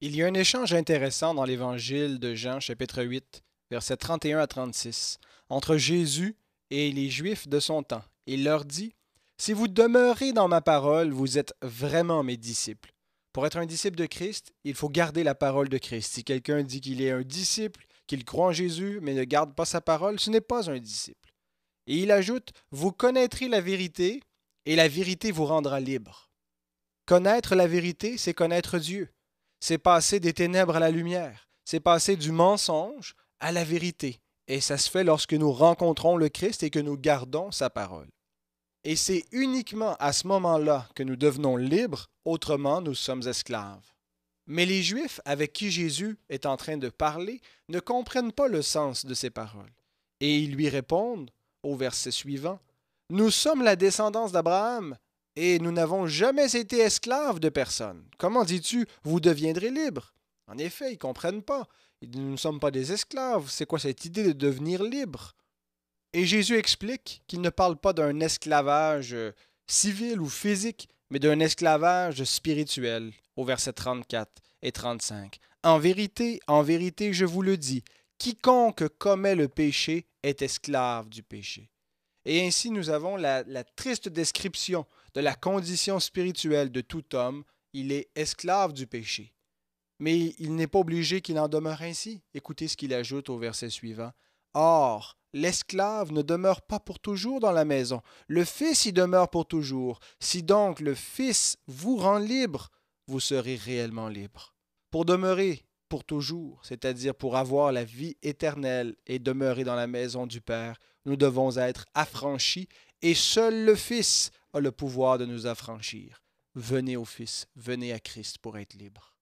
Il y a un échange intéressant dans l'évangile de Jean, chapitre 8, versets 31 à 36, entre Jésus et les Juifs de son temps. Il leur dit Si vous demeurez dans ma parole, vous êtes vraiment mes disciples. Pour être un disciple de Christ, il faut garder la parole de Christ. Si quelqu'un dit qu'il est un disciple, qu'il croit en Jésus, mais ne garde pas sa parole, ce n'est pas un disciple. Et il ajoute Vous connaîtrez la vérité, et la vérité vous rendra libre. Connaître la vérité, c'est connaître Dieu. C'est passer des ténèbres à la lumière. C'est passer du mensonge à la vérité. Et ça se fait lorsque nous rencontrons le Christ et que nous gardons sa parole. Et c'est uniquement à ce moment-là que nous devenons libres, autrement nous sommes esclaves. Mais les Juifs avec qui Jésus est en train de parler ne comprennent pas le sens de ces paroles. Et ils lui répondent, au verset suivant, Nous sommes la descendance d'Abraham et nous n'avons jamais été esclaves de personne. Comment dis-tu, vous deviendrez libres En effet, ils ne comprennent pas. Nous ne sommes pas des esclaves. C'est quoi cette idée de devenir libre Et Jésus explique qu'il ne parle pas d'un esclavage euh, civil ou physique, mais d'un esclavage spirituel, au verset 34 et 35. En vérité, en vérité, je vous le dis, quiconque commet le péché est esclave du péché. Et ainsi nous avons la, triste description de la condition spirituelle de tout homme. Il est esclave du péché. Mais il n'est pas obligé qu'il en demeure ainsi. Écoutez ce qu'il ajoute au verset suivant. Or, l'esclave ne demeure pas pour toujours dans la maison, le Fils y demeure pour toujours. Si donc le Fils vous rend libre, vous serez réellement libre. Pour demeurer pour toujours, c'est-à-dire pour avoir la vie éternelle et demeurer dans la maison du Père, nous devons être affranchis et seul le Fils a le pouvoir de nous affranchir. Venez au Fils, venez à Christ pour être libre.